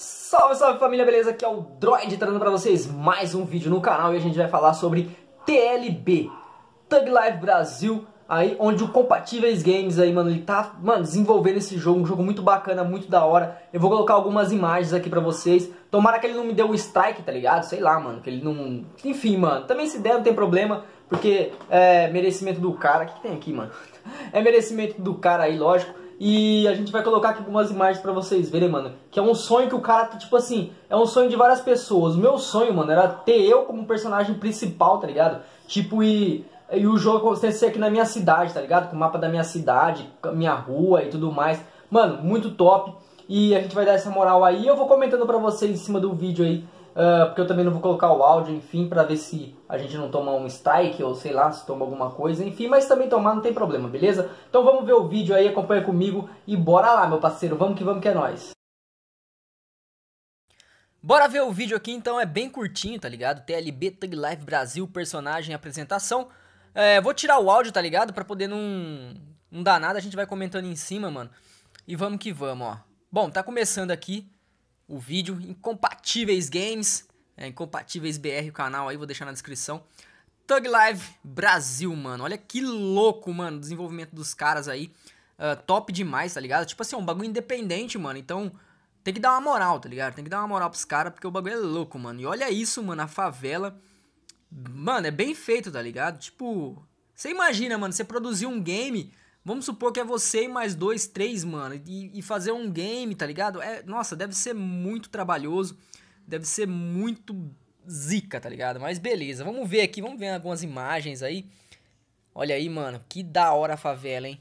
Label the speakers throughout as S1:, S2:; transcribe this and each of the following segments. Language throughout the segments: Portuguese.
S1: Salve, salve família, beleza? Aqui é o Droid trazendo pra vocês mais um vídeo no canal e a gente vai falar sobre TLB, Thug Life Brasil, aí onde o Compatíveis Games aí, mano, ele tá, mano, desenvolvendo esse jogo, um jogo muito bacana, muito da hora. Eu vou colocar algumas imagens aqui pra vocês. Tomara que ele não me dê o um strike, tá ligado? Sei lá, mano, que ele não... Enfim, mano, também se der não tem problema, porque é merecimento do cara. O que, que tem aqui, mano? É merecimento do cara aí, lógico. E a gente vai colocar aqui algumas imagens pra vocês verem, mano. Que é um sonho que o cara, tá, tipo assim, é um sonho de várias pessoas. O meu sonho, mano, era ter eu como personagem principal, tá ligado? Tipo, e, e o jogo acontecer aqui na minha cidade, tá ligado? Com o mapa da minha cidade, minha rua e tudo mais. Mano, muito top. E a gente vai dar essa moral aí. Eu vou comentando pra vocês em cima do vídeo aí uh, porque eu também não vou colocar o áudio, enfim, para ver se a gente não toma um strike ou sei lá, se toma alguma coisa, enfim, mas também tomar não tem problema, beleza? Então vamos ver o vídeo aí, acompanha comigo e bora lá, meu parceiro, vamos que vamos que é nós. Bora ver o vídeo aqui, então é bem curtinho, tá ligado? TLB Tag Life Brasil, personagem, apresentação. É, vou tirar o áudio, tá ligado? Pra poder não, não dar nada, a gente vai comentando em cima, mano. E vamos que vamos, ó. Bom, tá começando aqui o vídeo Incompatíveis Games, é, Incompatíveis BR, o canal aí, vou deixar na descrição. tug Live Brasil, mano. Olha que louco, mano, o desenvolvimento dos caras aí. Uh, top demais, tá ligado? Tipo assim, é um bagulho independente, mano. Então, tem que dar uma moral, tá ligado? Tem que dar uma moral pros caras, porque o bagulho é louco, mano. E olha isso, mano, a favela. Mano, é bem feito, tá ligado? Tipo, você imagina, mano, você produzir um game Vamos supor que é você e mais dois, três, mano, e, e fazer um game, tá ligado? É, nossa, deve ser muito trabalhoso, deve ser muito zica, tá ligado? Mas beleza, vamos ver aqui, vamos ver algumas imagens aí. Olha aí, mano, que da hora a favela, hein?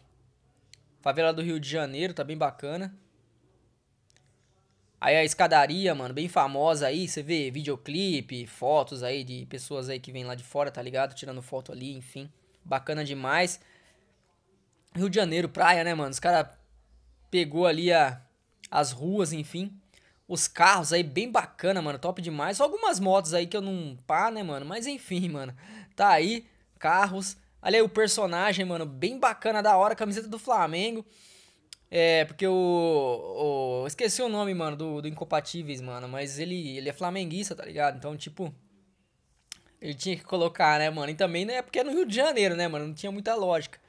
S1: Favela do Rio de Janeiro, tá bem bacana. Aí a escadaria, mano, bem famosa aí, você vê videoclipe, fotos aí de pessoas aí que vêm lá de fora, tá ligado? Tirando foto ali, enfim. Bacana demais. Rio de Janeiro, praia, né, mano? Os caras pegou ali a, as ruas, enfim. Os carros aí, bem bacana, mano. Top demais. Só algumas motos aí que eu não pá, né, mano? Mas enfim, mano. Tá aí, carros. Olha aí o personagem, mano, bem bacana, da hora. Camiseta do Flamengo. É, porque o. o esqueci o nome, mano, do, do Incompatíveis, mano. Mas ele, ele é flamenguista, tá ligado? Então, tipo. Ele tinha que colocar, né, mano? E também, né? Porque é no Rio de Janeiro, né, mano? Não tinha muita lógica.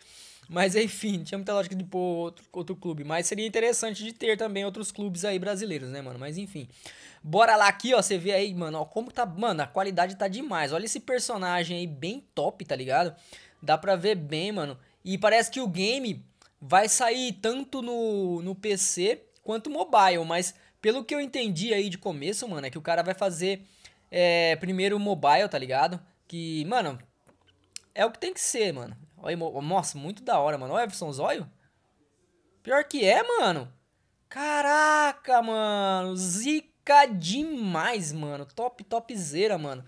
S1: Mas enfim, tinha muita lógica de pôr outro, outro clube. Mas seria interessante de ter também outros clubes aí brasileiros, né, mano? Mas enfim. Bora lá aqui, ó. Você vê aí, mano, ó, como tá. Mano, a qualidade tá demais. Olha esse personagem aí, bem top, tá ligado? Dá pra ver bem, mano. E parece que o game vai sair tanto no, no PC quanto mobile. Mas pelo que eu entendi aí de começo, mano, é que o cara vai fazer é, primeiro mobile, tá ligado? Que, mano, é o que tem que ser, mano. Olha, nossa, muito da hora, mano. Olha o Everson Zóio. Pior que é, mano. Caraca, mano. Zica demais, mano. Top, topzera, mano.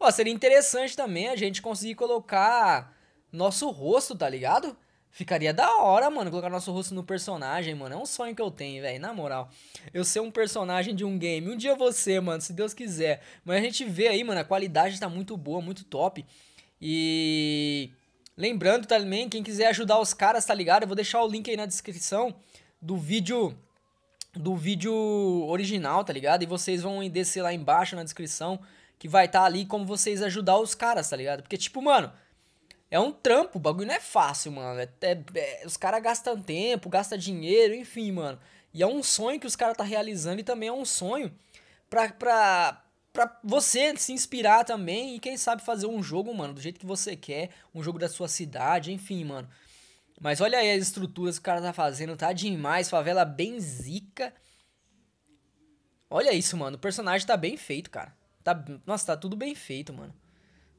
S1: Ó, seria interessante também a gente conseguir colocar nosso rosto, tá ligado? Ficaria da hora, mano, colocar nosso rosto no personagem, mano. É um sonho que eu tenho, velho, na moral. Eu ser um personagem de um game. Um dia você, mano, se Deus quiser. Mas a gente vê aí, mano, a qualidade tá muito boa, muito top. E Lembrando também, quem quiser ajudar os caras, tá ligado? Eu vou deixar o link aí na descrição do vídeo do vídeo original, tá ligado? E vocês vão descer lá embaixo na descrição que vai estar tá ali como vocês ajudar os caras, tá ligado? Porque tipo, mano, é um trampo, o bagulho não é fácil, mano. É, é, é, os caras gastam tempo, gastam dinheiro, enfim, mano. E é um sonho que os caras tá realizando e também é um sonho pra, pra, para você se inspirar também e quem sabe fazer um jogo, mano, do jeito que você quer, um jogo da sua cidade, enfim, mano. Mas olha aí as estruturas que o cara tá fazendo, tá demais, favela bem zica. Olha isso, mano, o personagem tá bem feito, cara. Tá, nossa, tá tudo bem feito, mano.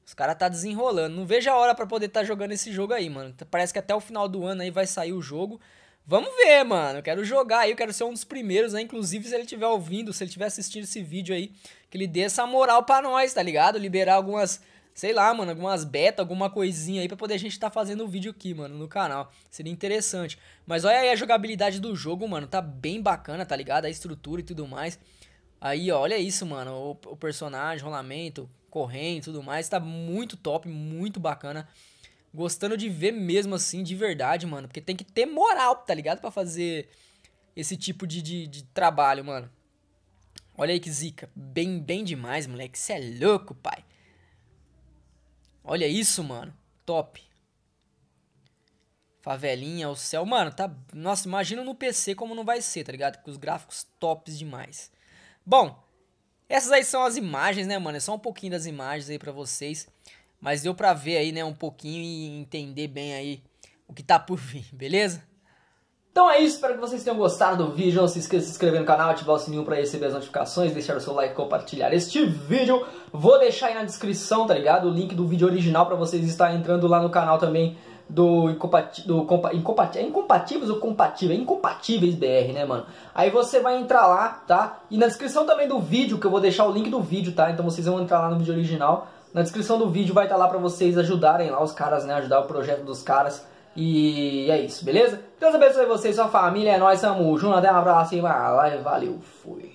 S1: Os caras tá desenrolando. Não vejo a hora para poder estar tá jogando esse jogo aí, mano. Parece que até o final do ano aí vai sair o jogo. Vamos ver, mano. Eu quero jogar aí, eu quero ser um dos primeiros, né? Inclusive, se ele estiver ouvindo, se ele estiver assistindo esse vídeo aí, que ele dê essa moral pra nós, tá ligado? Liberar algumas, sei lá, mano, algumas beta, alguma coisinha aí pra poder a gente tá fazendo o vídeo aqui, mano, no canal. Seria interessante. Mas olha aí a jogabilidade do jogo, mano. Tá bem bacana, tá ligado? A estrutura e tudo mais. Aí, ó, olha isso, mano. O, o personagem, rolamento, correndo e tudo mais. Tá muito top, muito bacana gostando de ver mesmo assim, de verdade, mano. Porque tem que ter moral, tá ligado? para fazer esse tipo de, de, de, trabalho, mano. Olha aí que zica. Bem, bem demais, moleque. Você é louco, pai. Olha isso, mano. Top. Favelinha, o céu. Mano, tá. Nossa, imagina no PC como não vai ser, tá ligado? Com os gráficos tops demais. Bom, essas aí são as imagens, né, mano? É só um pouquinho das imagens aí pra vocês. Mas deu para ver aí, né, um pouquinho e entender bem aí o que tá por vir, beleza? Então é isso, espero que vocês tenham gostado do vídeo. Não se esqueça de se inscrever no canal, ativar o sininho para receber as notificações, deixar o seu like, compartilhar este vídeo. Vou deixar aí na descrição, tá ligado? O link do vídeo original para vocês estarem entrando lá no canal também do, incompati do compa é incompatíveis ou compatível É incompatíveis BR, né, mano? Aí você vai entrar lá, tá? E na descrição também do vídeo, que eu vou deixar o link do vídeo, tá? Então vocês vão entrar lá no vídeo original na descrição do vídeo vai estar tá lá pra vocês ajudarem lá os caras, né? Ajudar o projeto dos caras. E é isso, beleza? Deus abençoe vocês, sua família, é nóis, tamo junto, até um abraço e valeu, fui.